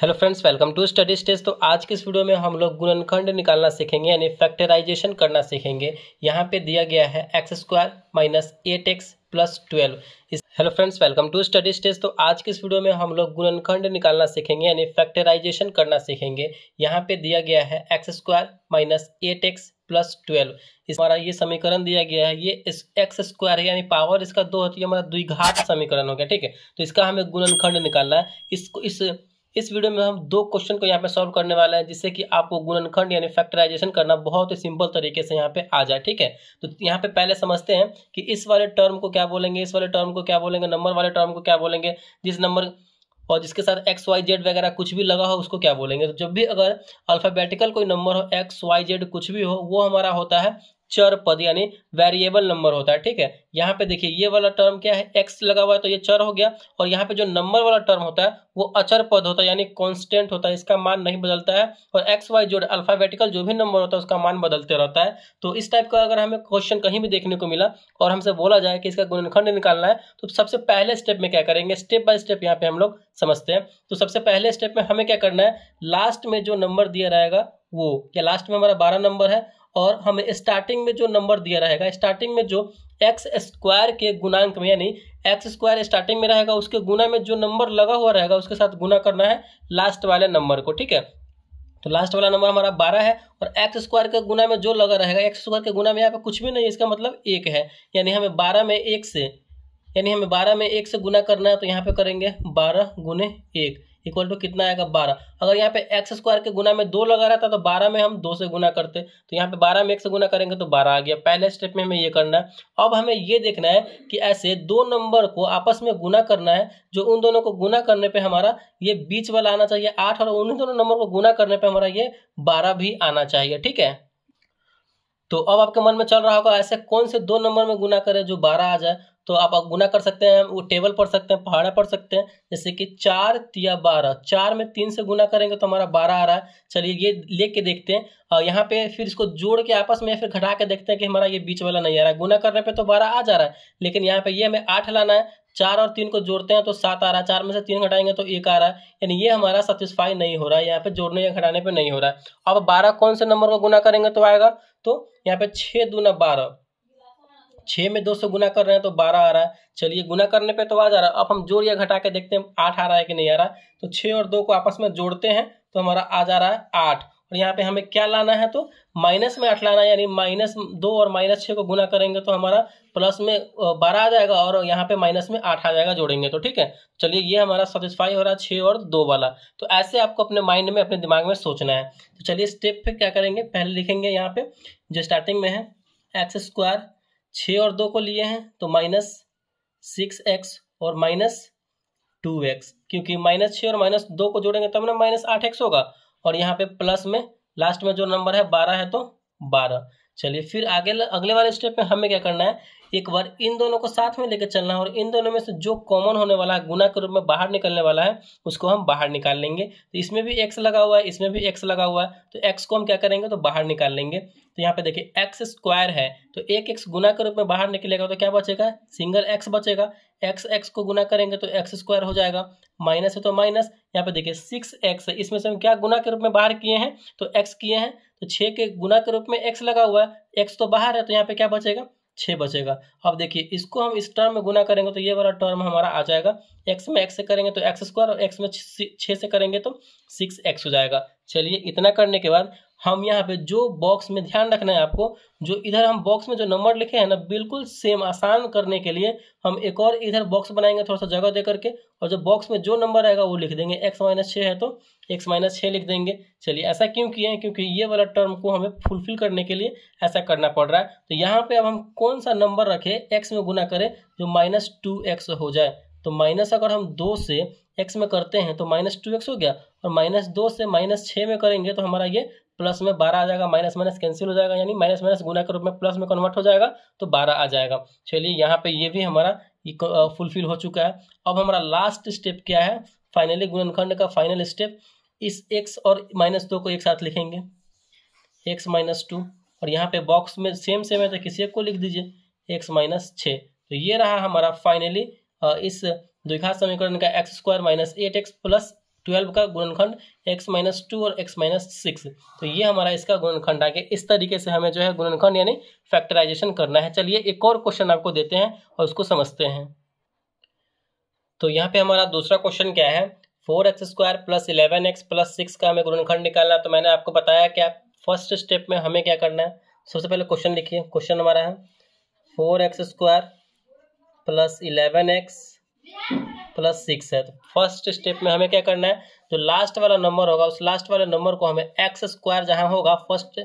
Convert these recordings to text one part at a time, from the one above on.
hello friends welcome to study stage तो आज के इस वीडियो में हम लोग गुणनखंड निकालना सीखेंगे यानी फैक्टराइजेशन करना सीखेंगे यहाँ पे दिया गया है X square minus eight X plus twelve इस hello friends welcome to study stage तो आज के इस वीडियो में हम लोग गुणनखंड निकालना सीखेंगे यानी फैक्टराइजेशन करना सीखेंगे यहाँ पे दिया गया है X square minus eight X plus twelve इस हमारा ये समीकरण दिया गया है ये एक्स स्क्वायर है यानी पावर इसका दो होती है हमारा द्विघात समीकरण हो गया ठीक है तो इसका हमें गुणनखंड निकालना है इसको इस इस वीडियो में हम दो क्वेश्चन को यहाँ पे सॉल्व करने वाले हैं जिससे कि आपको गुणनखंड यानी फैक्टराइजेशन करना बहुत ही सिंपल तरीके से यहाँ पे आ जाए ठीक है तो यहाँ पे पहले समझते हैं कि इस वाले टर्म को क्या बोलेंगे इस वाले टर्म को क्या बोलेंगे नंबर वाले टर्म को क्या बोलेंगे जिस नंबर और जिसके साथ एक्स वाई जेड वगैरह कुछ भी लगा हो उसको क्या बोलेंगे तो जब भी अगर अल्फ़ाबेटिकल कोई नंबर हो एक्स वाई जेड कुछ भी हो वो हमारा होता है चर पद यानी वेरिएबल नंबर होता है ठीक है यहाँ पे देखिए ये वाला टर्म क्या है एक्स लगा हुआ है तो ये चर हो गया और यहाँ पे जो नंबर वाला टर्म होता है वो अचर पद होता है यानी कांस्टेंट होता है इसका मान नहीं बदलता है और एक्स वाई जो अल्फाबेटिकल जो भी नंबर होता है उसका मान बदलते रहता है तो इस टाइप का अगर हमें क्वेश्चन कहीं भी देखने को मिला और हमसे बोला जाए कि इसका गुणनखंड निकालना है तो सबसे पहले स्टेप में क्या करेंगे स्टेप बाय स्टेप यहाँ पे हम लोग समझते हैं तो सबसे पहले स्टेप में हमें क्या करना है लास्ट में जो नंबर दिया रहेगा वो क्या लास्ट में हमारा बारह नंबर है और हमें स्टार्टिंग में जो नंबर दिया रहेगा स्टार्टिंग में जो एक्स स्क्वायर के गुणांक में यानी एक्स स्क्वायर स्टार्टिंग में रहेगा उसके गुना में जो नंबर लगा हुआ रहेगा उसके साथ गुना करना है लास्ट वाले नंबर को ठीक है तो लास्ट वाला नंबर हमारा बारह है और एक्स स्क्वायर के गुना में जो लगा रहेगा एक्स स्क्वायर के गुना में यहाँ पे कुछ भी नहीं इसका मतलब एक है यानी हमें बारह में एक से यानी हमें बारह में एक से गुना करना है तो यहाँ पे करेंगे बारह गुने एक इक्वल टू कितना आएगा बारह अगर यहाँ पे एक्स स्क्वायर के गुना में दो लगा रहा था तो बारह में हम दो से गुना करते तो यहाँ पे बारह में एक से गुना करेंगे तो बारह आ गया पहले स्टेप में हमें ये करना है अब हमें ये देखना है कि ऐसे दो नंबर को आपस में गुना करना है जो उन दोनों को गुना करने पर हमारा ये बीच वाला आना चाहिए आठ और उन दोनों नंबर को गुना करने पर हमारा ये बारह भी आना चाहिए ठीक है तो अब आपके मन में चल रहा होगा ऐसे कौन से दो नंबर में गुना करें जो बारह आ जाए तो आप गुना कर सकते हैं वो टेबल पढ़ सकते हैं पहाड़ा पढ़ सकते हैं जैसे कि चार तिया बारह चार में तीन से गुना करेंगे तो हमारा बारह आ रहा है चलिए ये ले के देखते हैं और यहाँ पे फिर इसको जोड़ के आपस में फिर घटा के देखते हैं कि हमारा ये बीच वाला नहीं आ रहा है गुना करने पर तो बारह आ जा रहा है लेकिन यहाँ पे ये हमें आठ लाना है चार और तीन को जोड़ते हैं तो सात आ रहा है चार में से तीन घटाएंगे तो एक आ रहा है यानी ये हमारा सेटिस्फाई नहीं हो रहा है यहाँ पे जोड़ने या घटाने पे नहीं हो रहा है अब बारह कौन से नंबर को गुना करेंगे तो आएगा तो यहाँ पे छः दूना बारह छः में दो सौ गुना कर रहे हैं तो बारह आ रहा है चलिए गुना करने पे तो आ जा रहा है अब हम जोड़ या घटा के देखते हैं आठ आ रहा है कि नहीं आ रहा तो छः और दो को आपस में जोड़ते हैं तो हमारा आ जा रहा है आठ और यहाँ पे हमें क्या लाना है तो माइनस में आठ लाना है यानी माइनस दो और माइनस छः को गुना करेंगे तो हमारा प्लस में बारह आ जाएगा और यहाँ पे माइनस में आठ आ जाएगा जोड़ेंगे तो ठीक है चलिए ये हमारा सेटिस्फाई हो रहा है छः और दो वाला तो ऐसे आपको अपने माइंड में अपने दिमाग में सोचना है तो चलिए स्टेप पर क्या करेंगे पहले लिखेंगे यहाँ पे जो स्टार्टिंग में है एक्स स्क्वायर छः और दो को लिए हैं तो माइनस सिक्स एक्स और माइनस टू एक्स क्योंकि माइनस छः और माइनस दो को जोड़ेंगे तो ना माइनस आठ एक्स होगा और यहाँ पे प्लस में लास्ट में जो नंबर है बारह है तो बारह चलिए फिर आगे अगले वाले स्टेप में हमें क्या करना है एक बार इन दोनों को साथ में लेकर चलना है और इन दोनों में से जो कॉमन होने वाला है गुना के रूप में बाहर निकलने वाला है उसको हम बाहर निकाल लेंगे तो इसमें भी एक्स लगा हुआ है इसमें भी एक्स लगा हुआ है तो एक्स को हम क्या करेंगे तो बाहर निकाल लेंगे तो यहाँ पे देखिए एक्स स्क्वायर है तो एक एक्स गुना के रूप में बाहर निकलेगा तो क्या बचेगा सिंगल एक्स बचेगा एक्स एक्स को गुना करेंगे तो एक्स स्क्वायर हो जाएगा माइनस है तो माइनस यहाँ पे देखिए सिक्स एक्स है इसमें से हम क्या गुना के रूप में बाहर किए हैं तो एक्स किए हैं तो छः के गुना के रूप में एक्स लगा हुआ है एक्स तो बाहर है तो यहाँ पे क्या बचेगा छः बचेगा अब देखिए इसको हम इस टर्म में गुना करेंगे तो ये वाला टर्म हमारा आ जाएगा एक्स में एक्स से करेंगे तो एक्स स्क्वायर और एक्स में छः से करेंगे तो सिक्स एक्स हो जाएगा चलिए इतना करने के बाद हम यहाँ पे जो बॉक्स में ध्यान रखना है आपको जो इधर हम बॉक्स में जो नंबर लिखे हैं ना बिल्कुल सेम आसान करने के लिए हम एक और इधर बॉक्स बनाएंगे थोड़ा सा जगह दे करके और जो बॉक्स में जो नंबर आएगा वो लिख देंगे एक्स माइनस छः है तो एक्स माइनस छः लिख देंगे चलिए ऐसा क्यों किए हैं क्योंकि ये वाला टर्म को हमें फुलफिल करने के लिए ऐसा करना पड़ रहा है तो यहाँ पर अब हम कौन सा नंबर रखें एक्स में गुना करें जो माइनस टू एक्स हो जाए तो माइनस अगर हम दो से एक्स में करते हैं तो माइनस टू एक्स हो गया और माइनस दो से माइनस छः में करेंगे तो हमारा ये प्लस में बारह आ जाएगा माइनस माइनस कैंसिल हो जाएगा यानी माइनस माइनस गुना के रूप में प्लस में कन्वर्ट हो जाएगा तो बारह आ जाएगा चलिए यहाँ पे ये भी हमारा फुलफिल हो चुका है अब हमारा लास्ट स्टेप क्या है फाइनली गुणनखंड का फाइनल स्टेप इस एक्स और माइनस दो को एक साथ लिखेंगे एक्स माइनस टू और यहाँ पे बॉक्स में सेम सेम है तो किसी एक को लिख दीजिए एक्स माइनस छः तो ये रहा हमारा फाइनली इस द्विघात समीकरण का X square minus eight X plus twelve का गुणनखंड एक्स माइनस टू और एक्स माइनस सिक्स तो ये हमारा इसका गुणनखंड आ गया इस तरीके से हमें जो है गुणनखंड यानी फैक्टराइजेशन करना है चलिए एक और क्वेश्चन आपको देते हैं और उसको समझते हैं तो यहाँ पे हमारा दूसरा क्वेश्चन क्या है four X square plus eleven X plus six का हमें गुणनखंड निकालना तो मैंने आपको बताया क्या फर्स्ट स्टेप में हमें क्या करना है सबसे पहले क्वेश्चन लिखिए क्वेश्चन हमारा है four X square plus eleven X plus six है तो फर्स्ट स्टेप में हमें क्या करना है जो लास्ट वाला नंबर होगा उस लास्ट वाले नंबर को हमें एक्स स्क्वायर जहाँ होगा फर्स्ट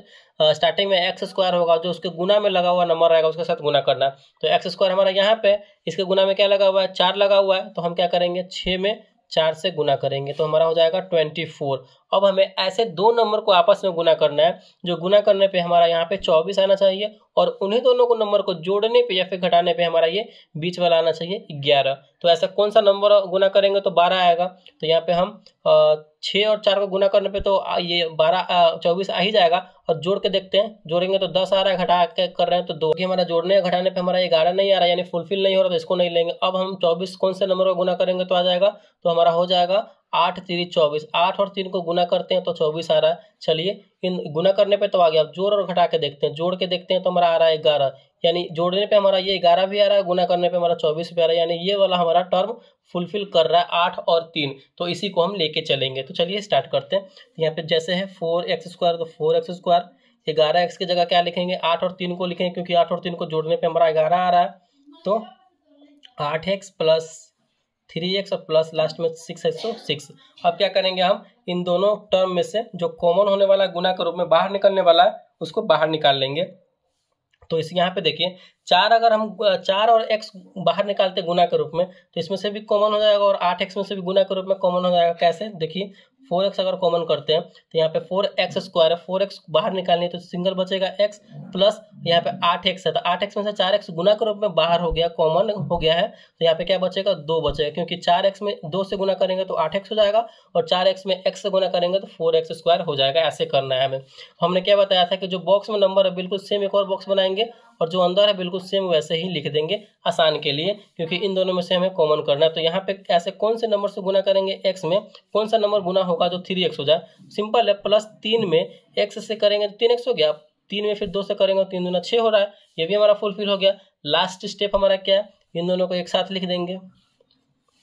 स्टार्टिंग में एक्स स्क्वायर होगा जो उसके गुना में लगा हुआ नंबर रहेगा उसके साथ गुना करना है तो एक्स स्क्वायर हमारा यहाँ पे इसके गुना में क्या लगा हुआ है चार लगा हुआ है तो हम क्या करेंगे छः में चार से गुना करेंगे तो हमारा हो जाएगा ट्वेंटी फोर अब हमें ऐसे दो नंबर को आपस में गुना करना है जो गुना करने पे हमारा यहाँ पे चौबीस आना चाहिए और उन्हीं दोनों को नंबर को जोड़ने पे या फिर घटाने पे हमारा ये बीच वाला आना चाहिए ग्यारह तो ऐसा कौन सा नंबर गुना करेंगे तो बारह आएगा तो यहाँ पे हम छः और चार को गुना करने पे तो ये बारह चौबीस आ ही जाएगा और जोड़ के देखते हैं जोड़ेंगे तो दस आ रहा है घटा के कर रहे हैं तो दो हमारा जोड़ने घटाने पे हमारा ये ग्यारह नहीं आ रहा है यानी फुलफिल नहीं हो रहा तो इसको नहीं लेंगे अब हम चौबीस कौन से नंबर को गुना करेंगे तो आ जाएगा तो हमारा हो जाएगा आठ तीन चौबीस आठ और तीन को गुना करते हैं तो चौबीस आ रहा है चलिए इन गुना करने पे तो आ गया अब जोड़ और घटा के देखते हैं जोड़ के देखते हैं तो हमारा आ रहा है ग्यारह यानी जोड़ने पे हमारा ये ग्यारह भी आ रहा है गुना करने पे हमारा चौबीस भी आ रहा है यानी ये वाला हमारा टर्म फुलफिल कर रहा है आठ और तीन तो इसी को हम लेके चलेंगे तो चलिए स्टार्ट करते हैं यहाँ पे जैसे है फोर एक्स स्क्वायर तो फोर एक्स स्क्वायर ग्यारह एक्स की जगह क्या लिखेंगे आठ और तीन को लिखेंगे क्योंकि आठ और तीन को जोड़ने पर हमारा ग्यारह आ रहा है तो आठ एक्स प्लस थ्री एक्स और प्लस लास्ट में सिक्स एक्स तो सिक्स अब क्या करेंगे हम इन दोनों टर्म में से जो कॉमन होने वाला गुना के रूप में बाहर निकलने वाला है उसको बाहर निकाल लेंगे तो इस यहाँ पे देखिए चार अगर हम चार और एक्स बाहर निकालते गुना के रूप में तो इसमें से भी कॉमन हो जाएगा और आठ एक्स में से भी गुना के रूप में कॉमन हो जाएगा कैसे देखिए फोर एक्स अगर कॉमन करते हैं तो यहाँ पे फोर एक्स स्क्वायर है फोर एक्स बाहर है तो सिंगल बचेगा एक्स प्लस यहाँ पे आठ एक्स है तो आठ एक्स में से चार एक्स गुना के रूप में बाहर हो गया कॉमन हो गया है तो यहाँ पे क्या बचेगा दो बचेगा क्योंकि चार एक्स में दो से गुना करेंगे तो आठ एक्स हो जाएगा और चार एक्स में एक्स से गुना करेंगे तो फोर एक्स स्क्वायर हो जाएगा ऐसे करना है हमें हमने क्या बताया था कि जो बॉक्स में नंबर है बिल्कुल सेम एक और बॉक्स बनाएंगे और जो अंदर है बिल्कुल सेम वैसे ही लिख देंगे आसान के लिए क्योंकि इन दोनों में से हमें कॉमन करना है तो यहाँ पे ऐसे कौन से नंबर से गुना करेंगे एक्स में कौन सा नंबर गुना होगा जो थ्री एक्स हो जाए सिंपल है प्लस तीन में एक्स से करेंगे तो तीन एक्स हो गया तीन में फिर दो से करेंगे तो तीन दोनों छः हो रहा है ये भी हमारा फुलफिल हो गया लास्ट स्टेप हमारा क्या है इन दोनों को एक साथ लिख देंगे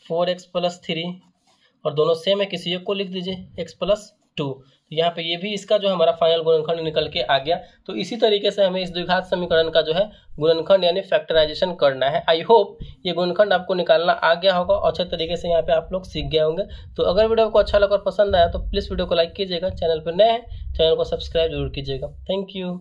फोर एक्स प्लस थ्री और दोनों सेम है किसी एक को लिख दीजिए एक्स प्लस टू यहाँ पे ये भी इसका जो हमारा फाइनल गुणनखंड निकल के आ गया तो इसी तरीके से हमें इस द्विघात समीकरण का जो है गुणनखंड यानी फैक्टराइजेशन करना है आई होप ये गुणनखंड आपको निकालना आ गया होगा अच्छे तरीके से यहाँ पे आप लोग सीख गए होंगे तो अगर वीडियो को अच्छा लगा और पसंद आया तो प्लीज़ वीडियो को लाइक कीजिएगा चैनल पर नए हैं चैनल को सब्सक्राइब जरूर कीजिएगा थैंक यू